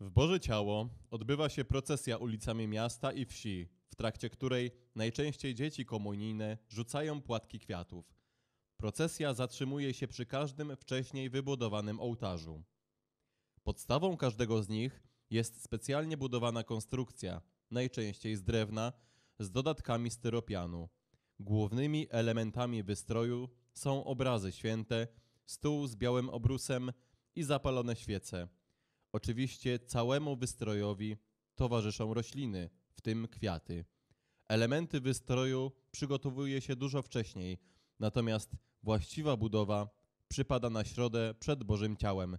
W Boże Ciało odbywa się procesja ulicami miasta i wsi, w trakcie której najczęściej dzieci komunijne rzucają płatki kwiatów. Procesja zatrzymuje się przy każdym wcześniej wybudowanym ołtarzu. Podstawą każdego z nich jest specjalnie budowana konstrukcja, najczęściej z drewna, z dodatkami styropianu. Głównymi elementami wystroju są obrazy święte, stół z białym obrusem i zapalone świece – Oczywiście całemu wystrojowi towarzyszą rośliny, w tym kwiaty. Elementy wystroju przygotowuje się dużo wcześniej, natomiast właściwa budowa przypada na środę przed Bożym Ciałem,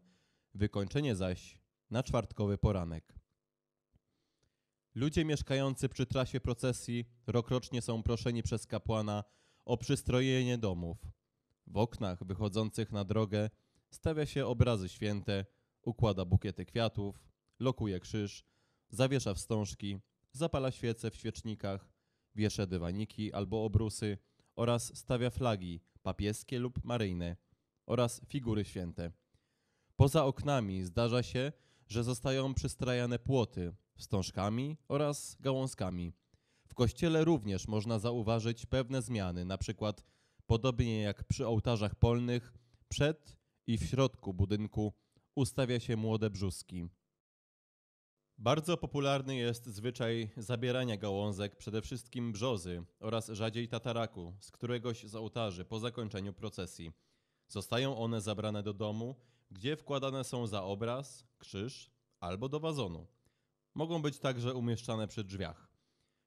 wykończenie zaś na czwartkowy poranek. Ludzie mieszkający przy trasie procesji rokrocznie są proszeni przez kapłana o przystrojenie domów. W oknach wychodzących na drogę stawia się obrazy święte – układa bukiety kwiatów, lokuje krzyż, zawiesza wstążki, zapala świece w świecznikach, wiesza dywaniki albo obrusy oraz stawia flagi papieskie lub maryjne oraz figury święte. Poza oknami zdarza się, że zostają przystrajane płoty wstążkami oraz gałązkami. W kościele również można zauważyć pewne zmiany, na przykład podobnie jak przy ołtarzach polnych, przed i w środku budynku ustawia się młode brzuski. Bardzo popularny jest zwyczaj zabierania gałązek, przede wszystkim brzozy oraz rzadziej tataraku z któregoś z ołtarzy po zakończeniu procesji. Zostają one zabrane do domu, gdzie wkładane są za obraz, krzyż albo do wazonu. Mogą być także umieszczane przy drzwiach.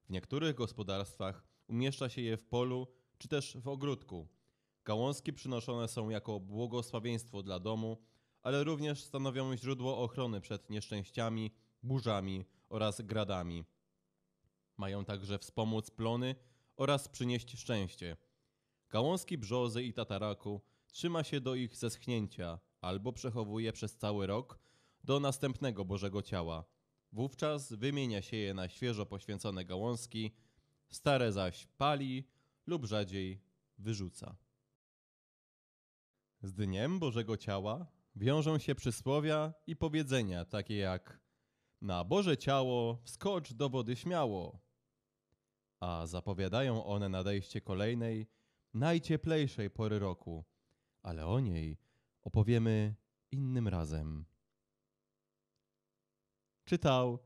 W niektórych gospodarstwach umieszcza się je w polu czy też w ogródku. Gałązki przynoszone są jako błogosławieństwo dla domu ale również stanowią źródło ochrony przed nieszczęściami, burzami oraz gradami. Mają także wspomóc plony oraz przynieść szczęście. Gałązki brzozy i tataraku trzyma się do ich zeschnięcia albo przechowuje przez cały rok do następnego Bożego Ciała. Wówczas wymienia się je na świeżo poświęcone gałązki, stare zaś pali lub rzadziej wyrzuca. Z dniem Bożego Ciała wiążą się przysłowia i powiedzenia, takie jak na Boże ciało wskocz do wody śmiało, a zapowiadają one nadejście kolejnej, najcieplejszej pory roku, ale o niej opowiemy innym razem. Czytał